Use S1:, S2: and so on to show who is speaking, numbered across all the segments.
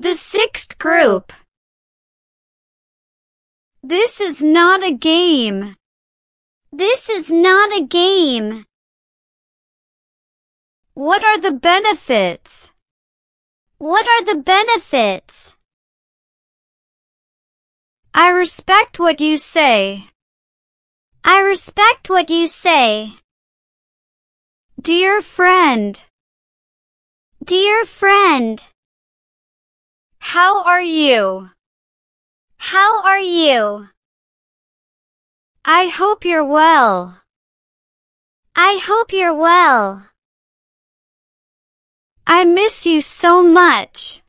S1: The sixth group. This is not a game. This is not a game. What are the benefits? What are the benefits? I respect what you say. I respect what you say. Dear friend. Dear friend. How are you? How are you? I hope you're well. I hope you're well. I miss you so much.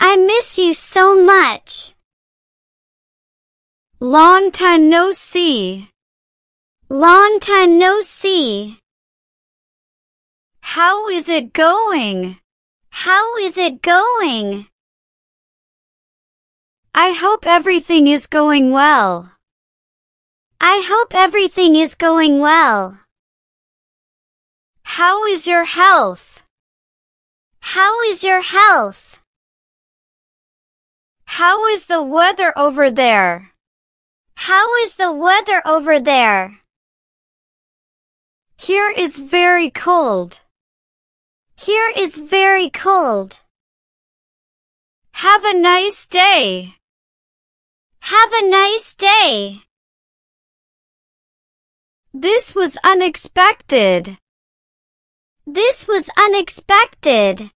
S1: I miss you so much. Long time no see. Long time no see. How is it going? How is it going? I hope everything is going well. I hope everything is going well. How is your health? How is your health? How is the weather over there? How is the weather over there? Here is very cold. Here is very cold. Have a nice day. Have a nice day. This was unexpected. This was unexpected.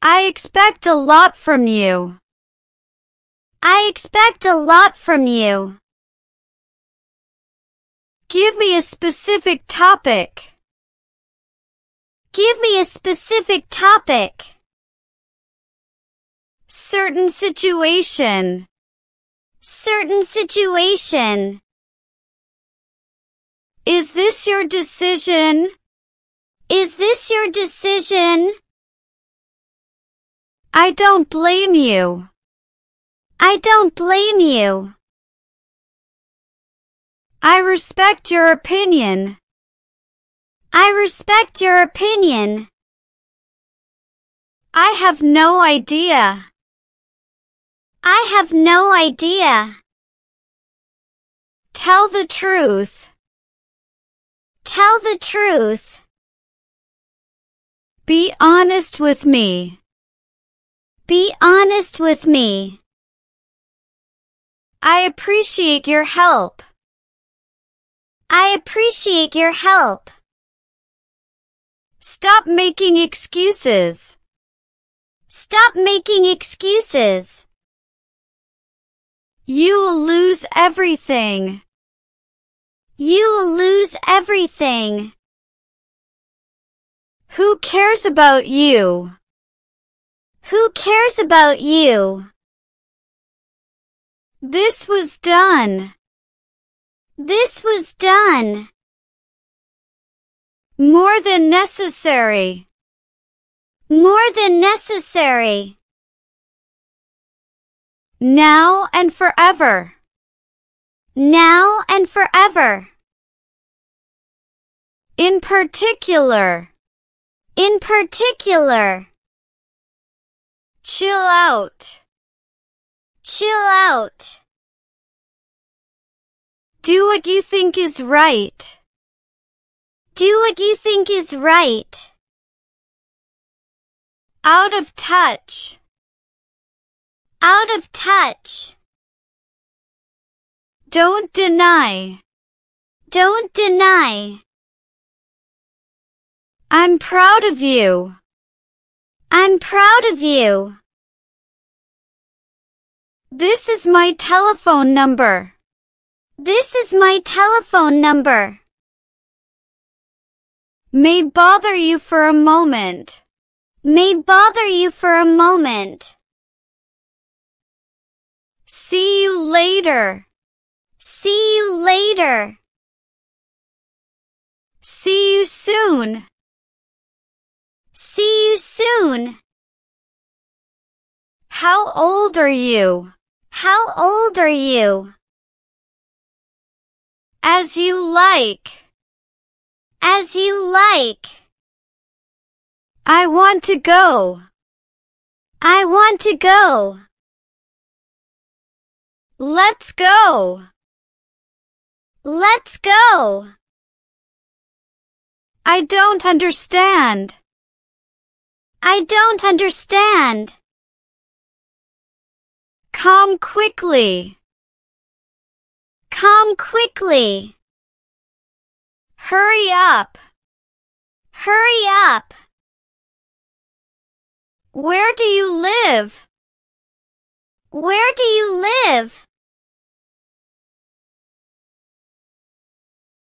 S1: I expect a lot from you. I expect a lot from you. Give me a specific topic. Give me a specific topic. Certain situation. Certain situation. Is this your decision? Is this your decision? I don't blame you. I don't blame you. I respect your opinion. I respect your opinion. I have no idea. I have no idea. Tell the truth. Tell the truth. Be honest with me. Be honest with me. I appreciate your help. I appreciate your help. Stop making excuses. Stop making excuses. You will lose everything. You will lose everything. Who cares about you? Who cares about you? This was done. This was done. More than necessary. More than necessary. Now and forever. Now and forever. In particular. In particular. Chill out. Chill out. Do what you think is right. Do what you think is right. Out of touch. Out of touch. Don't deny. Don't deny. I'm proud of you. I'm proud of you. This is my telephone number. This is my telephone number. May bother you for a moment. May bother you for a moment. See you later. See you later. See you soon. See you soon. How old are you? How old are you? As you like. As you like. I want to go. I want to go. Let's go. Let's go. I don't understand. I don't understand. Come quickly. Come quickly. Hurry up! Hurry up! Where do you live? Where do you live?